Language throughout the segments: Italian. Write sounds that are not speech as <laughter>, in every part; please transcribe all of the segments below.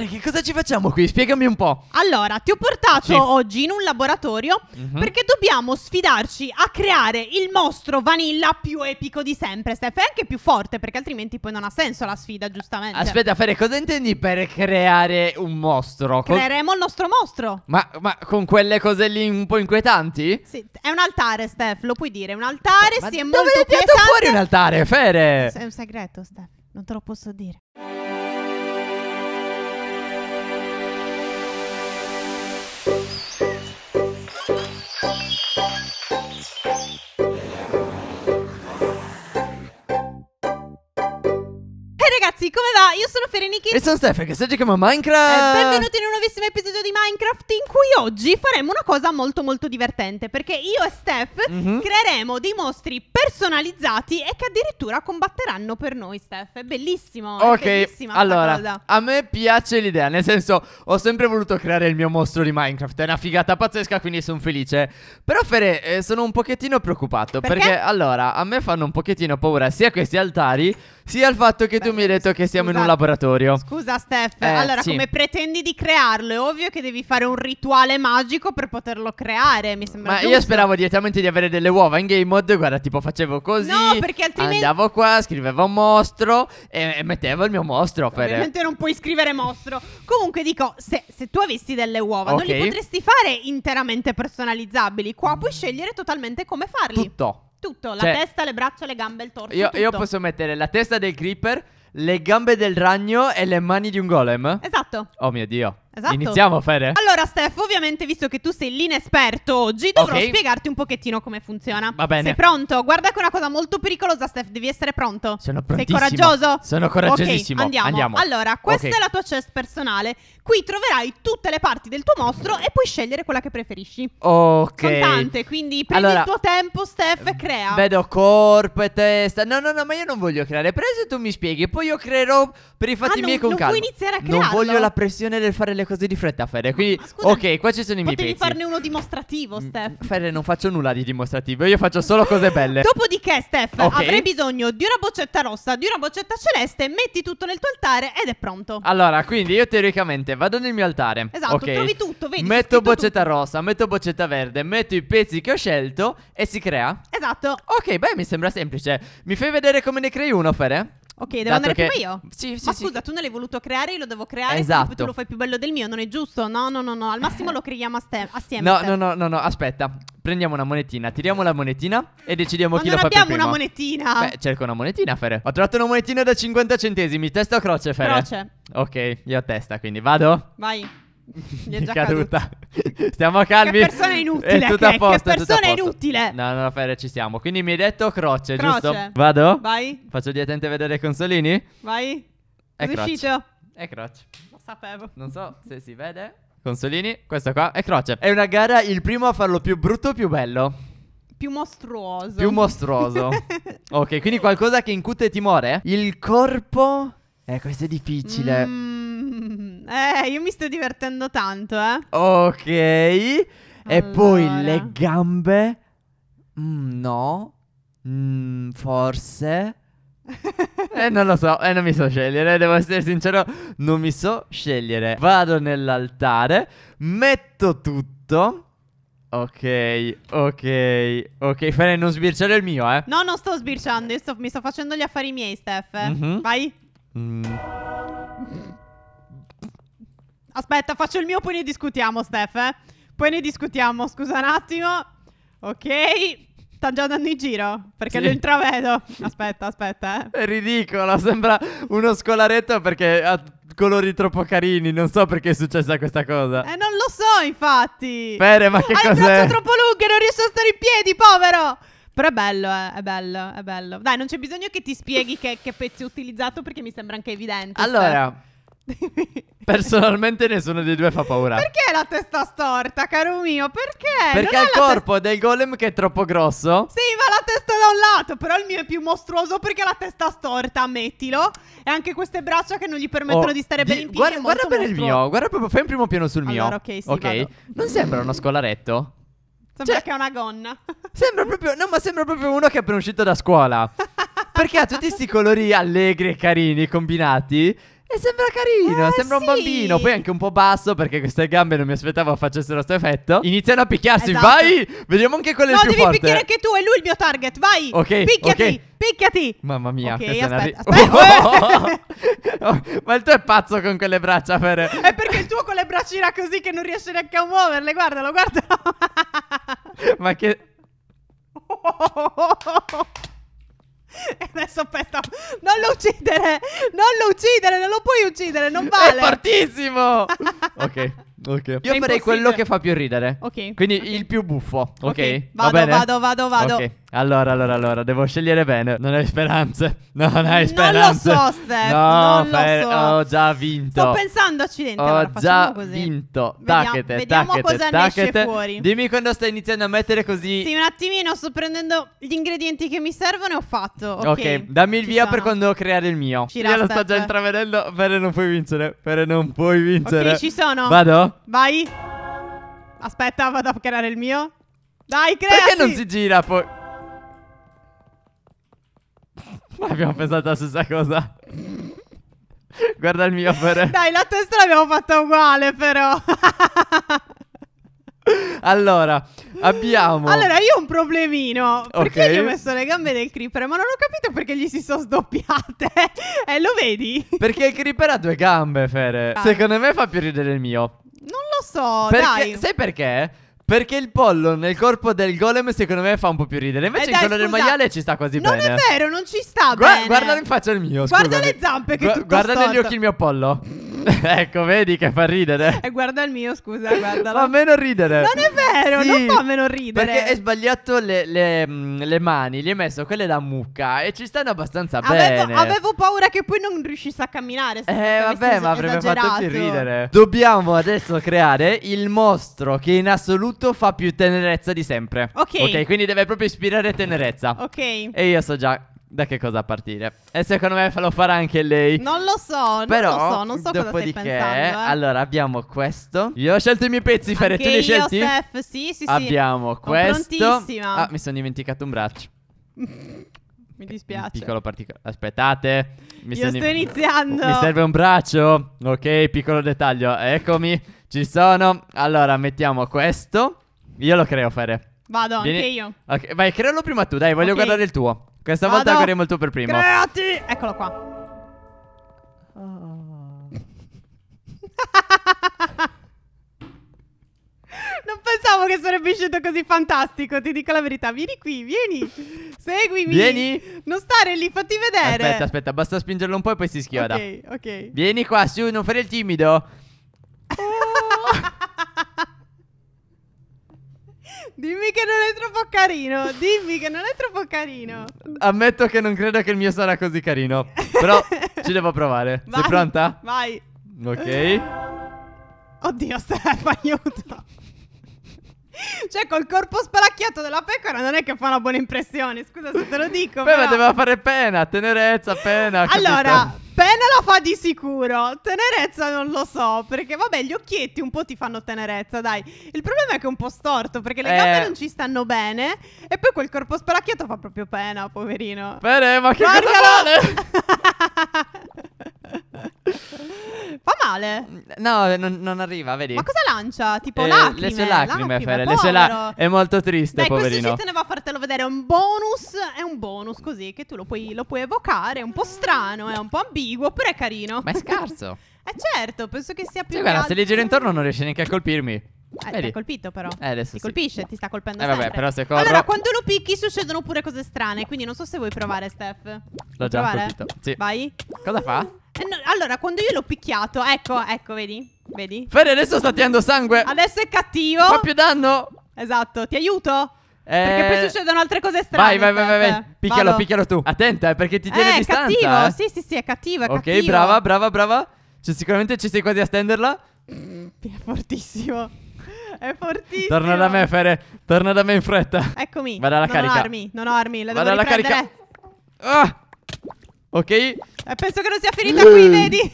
Chiara, che cosa ci facciamo qui? Spiegami un po'. Allora, ti ho portato sì. oggi in un laboratorio mm-hmm. perché dobbiamo sfidarci a creare il mostro vanilla più epico di sempre, Steph. E anche più forte, perché altrimenti poi non ha senso la sfida, giustamente. Aspetta, Fede, cosa intendi per creare un mostro? Con... Creeremo il nostro mostro. Ma, ma, con quelle cose lì un po' inquietanti? Sì, è un altare, Steph, lo puoi dire. Un altare, ma sì, è molto inquietante. Ma dove fuori un altare, Fere? È un segreto, Steph. Non te lo posso dire. Allora, io sono Fereniki. E sono Stefan, che oggi chiama Minecraft. Eh, benvenuti in un nuovissimo episodio di Minecraft in cui oggi faremo una cosa molto molto divertente. Perché io e Steph mm-hmm. creeremo dei mostri personalizzati e che addirittura combatteranno per noi, Steph. È bellissimo. Ok, è allora, a me piace l'idea. Nel senso, ho sempre voluto creare il mio mostro di Minecraft. È una figata pazzesca, quindi sono felice. Però, Fere, eh, sono un pochettino preoccupato. Perché? perché, allora, a me fanno un pochettino paura sia questi altari sia il fatto che Beh, tu mi hai detto che siamo in un laboratorio. Scusa Steph, eh, allora sì. come pretendi di crearlo? È ovvio che devi fare un rituale magico per poterlo creare, mi sembra Ma giusto. io speravo direttamente di avere delle uova in game mode, guarda, tipo facevo così, no, perché altrimenti... andavo qua, scrivevo un mostro e, e mettevo il mio mostro per... Ovviamente non puoi scrivere mostro. Comunque dico, se, se tu avessi delle uova, okay. non li potresti fare interamente personalizzabili. Qua puoi scegliere totalmente come farli. Tutto. Tutto, la cioè, testa, le braccia, le gambe, il torso, Io, tutto. io posso mettere la testa del creeper, le gambe del ragno e le mani di un golem? Esatto. Oh mio dio. Esatto. Iniziamo, Fede. Allora, Steph, ovviamente, visto che tu sei l'inesperto oggi, dovrò okay. spiegarti un pochettino come funziona. Va bene. Sei pronto? Guarda che è una cosa molto pericolosa, Steph. Devi essere pronto. Sono prontissimo. Sei coraggioso? Sono coraggiosissimo. Ok, andiamo. andiamo. Allora, questa okay. è la tua chest personale. Qui troverai tutte le parti del tuo mostro e puoi scegliere quella che preferisci. Ok. Sono quindi prendi allora, il tuo tempo, Steph, e crea. Vedo corpo e testa. No, no, no, ma io non voglio creare. Preso tu mi spieghi. Poi io creerò per i fatti ah, miei con non calma. Non puoi iniziare a creare. Non voglio la pressione del fare le le cose di fretta, Fede. Quindi, Scusami, ok, qua ci sono i miei pezzi. Devi farne uno dimostrativo, mm, Steph. Fede, non faccio nulla di dimostrativo, io faccio solo cose belle. <laughs> Dopodiché, Steph, okay. avrai bisogno di una boccetta rossa, di una boccetta celeste, metti tutto nel tuo altare ed è pronto. Allora, quindi io teoricamente vado nel mio altare. Esatto, okay. trovi tutto, vedi. Metto boccetta tutto. rossa, metto boccetta verde, metto i pezzi che ho scelto e si crea. Esatto. Ok, beh, mi sembra semplice. Mi fai vedere come ne crei uno, Fede? Ok, devo Dato andare che... prima io. Sì, sì, Ma sì, scusa, sì. tu non l'hai voluto creare, io lo devo creare. Esatto. Tu lo fai più bello del mio, non è giusto? No, no, no, no. Al massimo lo creiamo assieme. <laughs> No, no, no, no, no, aspetta. Prendiamo una monetina, tiriamo la monetina e decidiamo Ma chi lo fa prima. Ma non abbiamo una monetina. Beh, cerco una monetina, Fere. Ho trovato una monetina da 50 centesimi. Testa o croce, Fere? Croce. Ok, io ho testa, quindi vado. Vai. Mi è <laughs> già caduta. <laughs> Stiamo calmi. Che persona inutile. È tutta che, posto, che persona è inutile. No, no, no, Ferre, ci siamo. Quindi mi hai detto croce, croce. giusto? Vado? Vai. Faccio dietente vedere i consolini? Vai. È uscito? È croce. Lo sapevo. Non so se si vede. Consolini, questo qua è croce. È una gara il primo a farlo più brutto o più bello? Più mostruoso. Più mostruoso. <laughs> ok, quindi qualcosa che incute timore? Il corpo... Eh, questo è difficile. Mm. <laughs> eh, io mi sto divertendo tanto, eh. Ok. Allora. E poi le gambe. Mm, no. Mm, forse. <laughs> eh, non lo so, eh, non mi so scegliere, devo essere sincero, non mi so scegliere. Vado nell'altare, metto tutto. Ok, ok, ok. Fene, non sbirciare il mio, eh. No, non sto sbirciando, sto, mi sto facendo gli affari miei, Steph. Mm-hmm. Vai. Mm. Aspetta, faccio il mio, poi ne discutiamo, Steph, eh? Poi ne discutiamo, scusa un attimo. Ok, sta già dando in giro, perché sì. lo intravedo. Aspetta, aspetta, eh. È ridicolo, sembra uno scolaretto perché ha colori troppo carini, non so perché è successa questa cosa. Eh, non lo so, infatti. Bene, ma che ha cos'è? Ha le braccia troppo lunghe, non riesce a stare in piedi, povero! Però è bello, eh, è bello, è bello. Dai, non c'è bisogno che ti spieghi che, che pezzi ho utilizzato perché mi sembra anche evidente. Allora... Steph. Personalmente nessuno dei due fa paura. Perché la testa storta, caro mio? Perché? Perché ha il corpo del golem che è troppo grosso. Sì, va la testa da un lato, però il mio è più mostruoso perché la testa storta, ammettilo. E anche queste braccia che non gli permettono Oh, di stare bene in piedi. Guarda, guarda bene il mio, guarda proprio, fai un primo piano sul mio. Allora, ok, sì, vado. Non sembra uno scolaretto? Sembra Cioè- che ha una gonna. Sembra proprio, no ma sembra proprio uno che è appena uscito da scuola. Perché ha tutti questi colori allegri e carini combinati e sembra carino, eh, sembra sì. un bambino. Poi anche un po' basso perché queste gambe non mi aspettavo facessero questo effetto. Iniziano a picchiarsi, esatto. vai! Vediamo anche quelle no, più forti. No, devi picchiare anche tu, è lui il mio target, vai! Ok, picchiati, okay. picchiati! Mamma mia, okay, questa aspetta, Aspetta, <laughs> oh, oh, <laughs> oh. Ma il tuo è pazzo con quelle braccia, per... <laughs> è perché il tuo con le braccine così che non riesce neanche a muoverle, guardalo, guardalo. Ma che... Oh, oh, oh, uccidere! Non lo uccidere, non lo puoi uccidere, non vale! È fortissimo! <laughs> ok, ok. Io farei quello che fa più ridere. Ok. Quindi okay. il più buffo, ok? okay. Vado, Va vado, vado, vado, vado. Okay. Allora, allora, allora, devo scegliere bene. Non hai speranze. <laughs> Non hai speranze. Non lo so, <laughs> Steph. No, non per... lo so. Ho già vinto. Sto pensando, accidenti. Ho allora, già così. vinto. Vediamo, tacchete, vediamo tacchete, cosa tacchete. ne esce fuori. Dimmi quando stai iniziando a mettere così. Sì, un attimino. Sto prendendo gli ingredienti che mi servono e ho fatto. Ok, okay dammi il Ci via sono. per quando creare il mio. Ci Io lo sto già intravedendo. Per non puoi vincere. Per non puoi vincere. Ok, ci sono. Vado? Vai. Aspetta, vado a creare il mio. Dai, crea. Perché non si gira poi? <laughs> Abbiamo pensato la stessa cosa. Guarda il mio per... Dai, la testa l'abbiamo fatta uguale però. <laughs> Allora, abbiamo. Allora, io ho un problemino. Perché okay. gli ho messo le gambe del creeper? Ma non ho capito perché gli si sono sdoppiate. <laughs> eh, lo vedi? Perché il creeper ha due gambe, Fere. Ah. Secondo me fa più ridere il mio. Non lo so, perché, dai. Sai perché? Perché il pollo nel corpo del golem secondo me fa un po' più ridere. Invece eh dai, il colore del maiale ci sta quasi non bene. Non è vero, non ci sta Gua- bene. Guarda in faccia il mio. Guarda le zampe che Gu- Guarda storto. negli occhi il mio pollo. <laughs> ecco, vedi che fa ridere. E guarda il mio, scusa, <laughs> guarda. fa meno ridere. Non è vero, sì, non fa meno ridere. Perché hai sbagliato le, le, le, mani, gli hai messo quelle da mucca e ci stanno abbastanza avevo, bene. Avevo paura che poi non riuscisse a camminare. Eh, vabbè, ma avrebbe fatto tutti ridere. Dobbiamo adesso creare il mostro che in assoluto fa più tenerezza di sempre. Ok. Ok, quindi deve proprio ispirare tenerezza. Ok. E io so già da che cosa partire? E secondo me lo farà anche lei. Non lo so, Però, non lo so, non so cosa stai pensando. Eh. Allora, abbiamo questo. Io ho scelto i miei pezzi, Ferre, tu li hai scelti? Io, Steph, sì, sì, sì. Abbiamo sì. questo. Ah, mi sono dimenticato un braccio. <laughs> mi dispiace. Piccolo particolare. Aspettate. Mi Io sto in... iniziando. Mi serve un braccio. Ok, piccolo dettaglio. Eccomi. Ci sono. Allora, mettiamo questo. Io lo creo, Ferre. Vado Vieni... anche io. Okay, vai, crealo prima tu, dai, voglio okay. guardare il tuo. Questa Vado. volta corriamo il tuo per primo. Creati! Eccolo qua. Oh. non pensavo che sarebbe uscito così fantastico, ti dico la verità. Vieni qui, vieni. Seguimi. Vieni. Non stare lì, fatti vedere. Aspetta, aspetta, basta spingerlo un po' e poi si schioda. Ok, ok. Vieni qua, su, non fare il timido. Dimmi che non è troppo carino. Dimmi che non è troppo carino. Ammetto che non credo che il mio sarà così carino. Però <laughs> ci devo provare. Vai, Sei pronta? Vai. Ok. Oddio, Stefano, aiuto. Cioè, col corpo spalacchiato della pecora non è che fa una buona impressione. Scusa se te lo dico. Beh, però... ma doveva fare pena, tenerezza, pena. Allora, Pena la fa di sicuro, tenerezza non lo so, perché vabbè gli occhietti un po' ti fanno tenerezza, dai. Il problema è che è un po' storto, perché le eh. gambe non ci stanno bene e poi quel corpo spalacchiato fa proprio pena, poverino. Bene, ma che Guardalo! cosa male? <laughs> Fa male. No, non, non arriva, vedi. Ma cosa lancia? Tipo eh, lacrime. Le sue lacrime, lacrime Fere. Le sue lacrime. È molto triste, Beh, poverino. questo sì te ne a fartelo vedere. È un bonus. È un bonus così che tu lo puoi, lo puoi evocare. È un po' strano, è un po' ambiguo, oppure è carino. Ma è scarso. <laughs> eh certo, penso che sia più... Cioè, guarda, se li giro intorno non riesce neanche a colpirmi. Eh, Vedi. ti ha colpito però. Eh, ti sì. colpisce, ti sta colpendo eh, vabbè, sempre. Però se corro... Allora, quando lo picchi succedono pure cose strane, quindi non so se vuoi provare, Steph. L'ho già provare? colpito. Sì. Vai. Cosa fa? Eh, no, allora, quando io l'ho picchiato, ecco, ecco, vedi? Vedi? Fede, adesso sta tirando sangue. Adesso è cattivo. Fa più danno. Esatto, ti aiuto? Eh... Perché poi eh, succedono altre cose strane. Vai, vai, vai, vai. Picchialo, Vado. picchialo tu. Attenta, eh, perché ti tiene eh, a distanza. È cattivo. Eh. Sì, sì, sì, è cattivo. È ok, cattivo. brava, brava, brava. Cioè, sicuramente ci sei quasi a stenderla. È fortissimo. È fortissimo. Torna da me, Fere. Torna da me in fretta. Eccomi. Vado alla non carica. Non ho armi, non ho armi. La Vado alla carica. Ah! Ok. Eh, penso che non sia finita qui, vedi?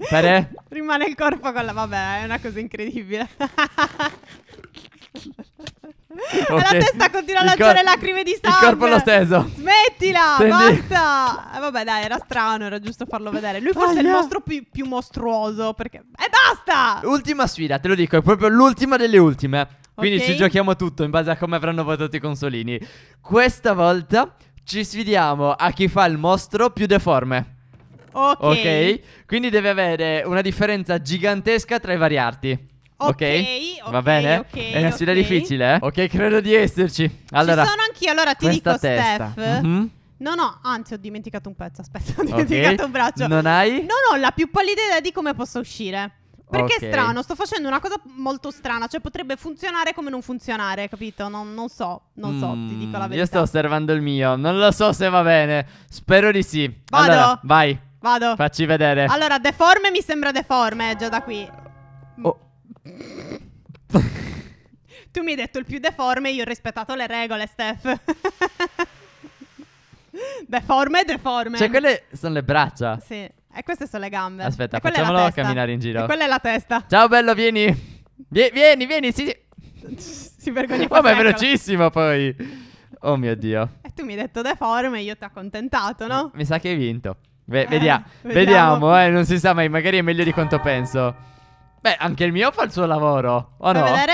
Fere. <laughs> Rimane il corpo con la... Vabbè, è una cosa incredibile. <laughs> okay. La testa continua a lanciare lacrime di sangue. Il corpo l'ho steso. Smettila, Stendi. basta. Eh, vabbè, dai, era strano, era giusto farlo vedere. Lui forse oh, è il mostro più, più, mostruoso. Perché. Eh, basta! Ultima sfida, te lo dico, è proprio l'ultima delle ultime. Quindi okay. ci giochiamo tutto in base a come avranno votato i consolini. Questa volta ci sfidiamo a chi fa il mostro più deforme. Ok. Ok. Quindi deve avere una differenza gigantesca tra i vari arti. Okay, ok, va bene. Okay, è una sfida okay. difficile, eh? Ok, credo di esserci. Allora, Ci sono anch'io, allora ti dico, testa. Steph. Mm -hmm. No, no, anzi, ho dimenticato un pezzo. Aspetta, <laughs> ho dimenticato un braccio. Non hai? Non ho la più pallida idea di come posso uscire. Perché okay. è strano, sto facendo una cosa molto strana, cioè potrebbe funzionare come non funzionare, capito? Non, non so, non so, mm, ti dico la mm, verità. Io sto osservando il mio, non lo so se va bene, spero di sì. Vado? Allora, vai. Vado. Facci vedere. Allora, deforme mi sembra deforme, già da qui. Oh. tu mi hai detto il più deforme, io ho rispettato le regole, Steph. <laughs> deforme, deforme. Cioè, quelle sono le braccia. Sì. E eh, queste sono le gambe. Aspetta, facciamolo camminare in giro. E quella è la testa. Ciao bello, vieni. vieni, vieni, sì. si vergogna. Oh, ma è velocissimo poi. Oh mio Dio. E tu mi hai detto deforme, e io ti ho accontentato, no? Mi sa che hai vinto. Ve- eh, vediamo, vediamo, eh, non si sa mai, magari è meglio di quanto penso. Beh, anche il mio fa il suo lavoro, o Vuoi no? vedere?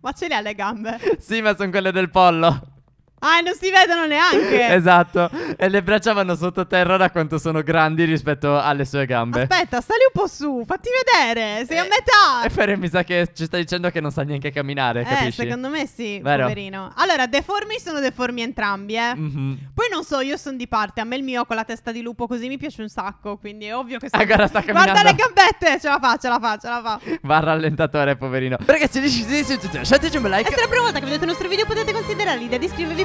<laughs> ma ce le ha le gambe? sì, ma sono quelle del pollo. Ah, non si vedono neanche. esatto. E le braccia vanno sottoterra da quanto sono grandi rispetto alle sue gambe. Aspetta, sali un po' su, fatti vedere. Sei eh, a metà. E Ferre mi sa che ci sta dicendo che non sa neanche camminare. Eh, capisci? secondo me sì, Vero. poverino. Allora, deformi sono deformi entrambi, eh. Mm -hmm. Poi non so, io sono di parte. A me il mio con la testa di lupo così mi piace un sacco. Quindi è ovvio che. Sono... Ah, guarda, sta camminando. Guarda le gambette. Ce la fa, ce la fa, ce la fa. Va al rallentatore, poverino. Ragazzi, ci ci lasciateci un like. E se è la prima volta che vedete il nostro video potete considerare l'idea di iscrivervi